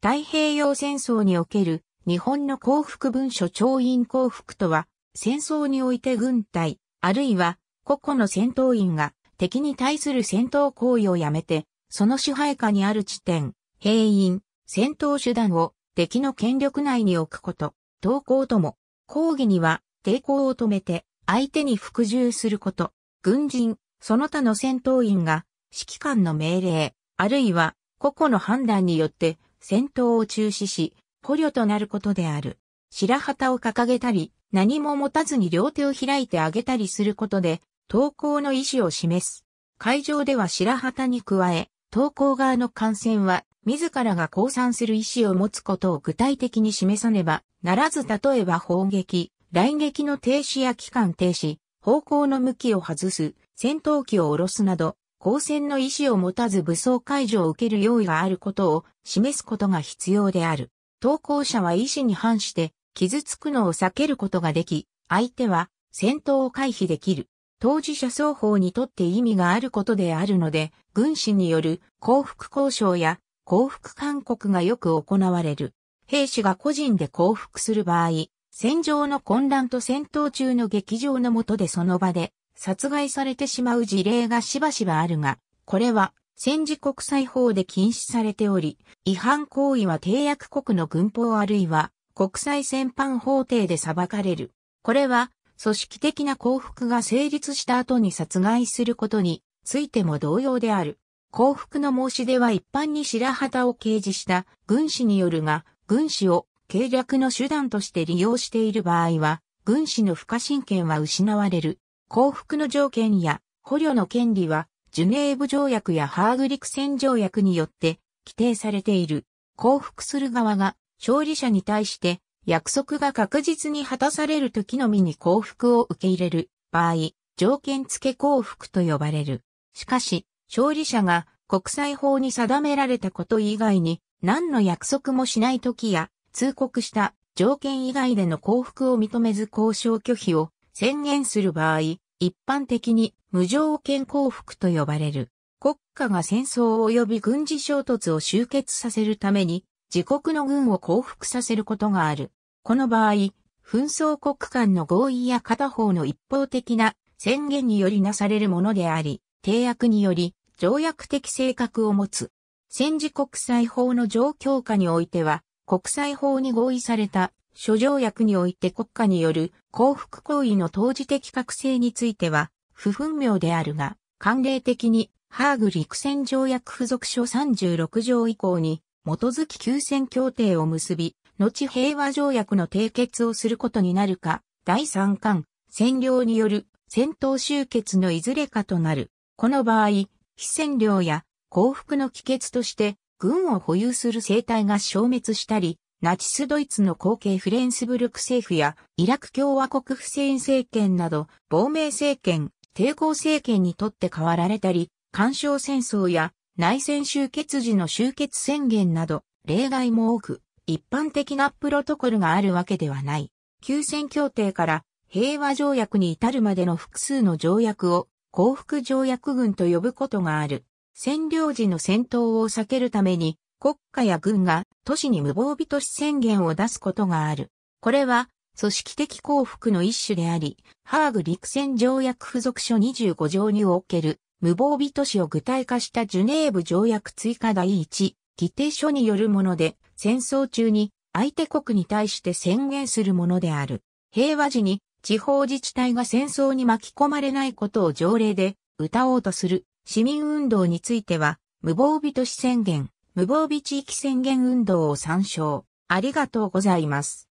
太平洋戦争における日本の幸福文書調印幸福とは、戦争において軍隊、あるいは個々の戦闘員が敵に対する戦闘行為をやめて、その支配下にある地点、兵員、戦闘手段を敵の権力内に置くこと、投降とも、抗議には抵抗を止めて相手に服従すること、軍人、その他の戦闘員が指揮官の命令、あるいは個々の判断によって戦闘を中止し、捕虜となることである。白旗を掲げたり、何も持たずに両手を開いてあげたりすることで、投降の意思を示す。会場では白旗に加え、投降側の感染は、自らが降参する意思を持つことを具体的に示さねば、ならず例えば砲撃、来撃の停止や期間停止、方向の向きを外す、戦闘機を下ろすなど、交戦の意思を持たず武装解除を受ける用意があることを示すことが必要である。投稿者は意思に反して傷つくのを避けることができ、相手は戦闘を回避できる。当事者双方にとって意味があることであるので、軍師による降伏交渉や降伏勧告がよく行われる。兵士が個人で降伏する場合、戦場の混乱と戦闘中の劇場の下でその場で殺害されてしまう事例がしばしばあるが、これは戦時国際法で禁止されており、違反行為は締約国の軍法あるいは国際戦犯法廷で裁かれる。これは組織的な降伏が成立した後に殺害することについても同様である。降伏の申し出は一般に白旗を掲示した軍師によるが、軍師を計略の手段として利用している場合は、軍師の不可侵権は失われる。降伏の条件や捕虜の権利は、ジュネーブ条約やハーグ陸戦条約によって規定されている。降伏する側が勝利者に対して約束が確実に果たされる時のみに降伏を受け入れる場合、条件付け降伏と呼ばれる。しかし、勝利者が国際法に定められたこと以外に何の約束もしない時や通告した条件以外での降伏を認めず交渉拒否を宣言する場合、一般的に無条件降伏と呼ばれる。国家が戦争及び軍事衝突を終結させるために、自国の軍を降伏させることがある。この場合、紛争国間の合意や片方の一方的な宣言によりなされるものであり、締約により条約的性格を持つ。戦時国際法の状況下においては、国際法に合意された諸条約において国家による幸福行為の当時的覚醒については、不分明であるが、慣例的に、ハーグ陸戦条約付属書36条以降に、基づき休戦協定を結び、後平和条約の締結をすることになるか、第三巻、占領による戦闘終結のいずれかとなる。この場合、非占領や幸福の帰結として、軍を保有する生態が消滅したり、ナチスドイツの後継フレンスブルク政府やイラク共和国フセイン政権など亡命政権、抵抗政権にとって変わられたり、干渉戦争や内戦終結時の終結宣言など例外も多く、一般的なプロトコルがあるわけではない。休戦協定から平和条約に至るまでの複数の条約を幸福条約軍と呼ぶことがある。占領時の戦闘を避けるために国家や軍が都市に無防備都市宣言を出すことがある。これは組織的幸福の一種であり、ハーグ陸戦条約付属書25条における無防備都市を具体化したジュネーブ条約追加第1議定書によるもので、戦争中に相手国に対して宣言するものである。平和時に地方自治体が戦争に巻き込まれないことを条例で謳おうとする市民運動については無防備都市宣言無防備地域宣言運動を参照。ありがとうございます。